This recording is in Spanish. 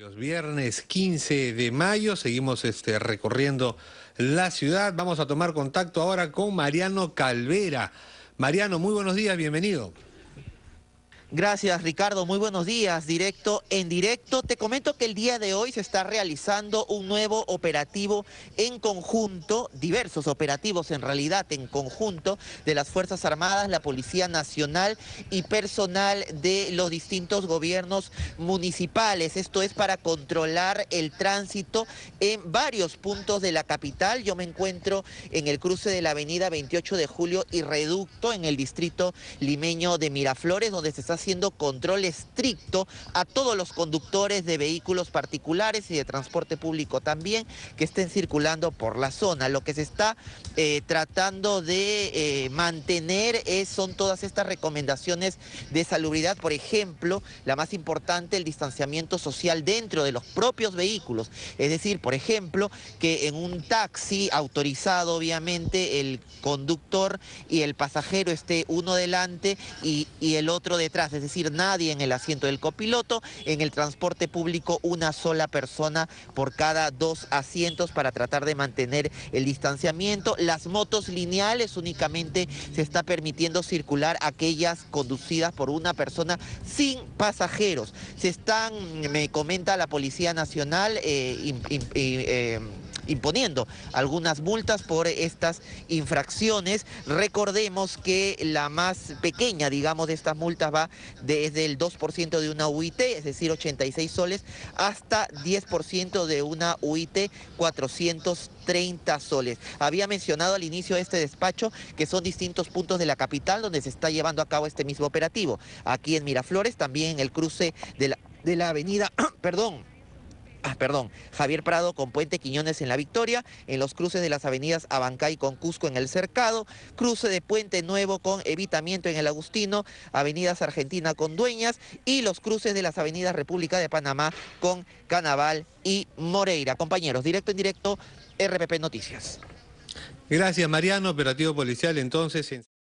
Los viernes 15 de mayo seguimos este, recorriendo la ciudad. Vamos a tomar contacto ahora con Mariano Calvera. Mariano, muy buenos días, bienvenido. Gracias Ricardo, muy buenos días, directo en directo. Te comento que el día de hoy se está realizando un nuevo operativo en conjunto, diversos operativos en realidad en conjunto de las Fuerzas Armadas, la Policía Nacional y personal de los distintos gobiernos municipales. Esto es para controlar el tránsito en varios puntos de la capital. Yo me encuentro en el cruce de la avenida 28 de Julio y Reducto en el distrito limeño de Miraflores, donde se está haciendo control estricto a todos los conductores de vehículos particulares y de transporte público también que estén circulando por la zona. Lo que se está eh, tratando de eh, mantener son todas estas recomendaciones de salubridad, por ejemplo, la más importante, el distanciamiento social dentro de los propios vehículos. Es decir, por ejemplo, que en un taxi autorizado, obviamente, el conductor y el pasajero esté uno delante y el otro detrás es decir, nadie en el asiento del copiloto. En el transporte público, una sola persona por cada dos asientos para tratar de mantener el distanciamiento. Las motos lineales únicamente se está permitiendo circular aquellas conducidas por una persona sin pasajeros. Se están, me comenta la Policía Nacional, eh, eh, em, imponiendo algunas multas por estas infracciones. Recordemos que la más pequeña, digamos, de estas multas va desde el 2% de una UIT, es decir, 86 soles, hasta 10% de una UIT, 430 soles. Había mencionado al inicio de este despacho que son distintos puntos de la capital donde se está llevando a cabo este mismo operativo. Aquí en Miraflores, también en el cruce de la, de la avenida, perdón, Ah, perdón, Javier Prado con Puente Quiñones en La Victoria, en los cruces de las avenidas Abancay con Cusco en El Cercado, cruce de Puente Nuevo con Evitamiento en El Agustino, avenidas Argentina con Dueñas y los cruces de las avenidas República de Panamá con Canaval y Moreira. Compañeros, directo en directo, RPP Noticias. Gracias, Mariano. Operativo policial, entonces.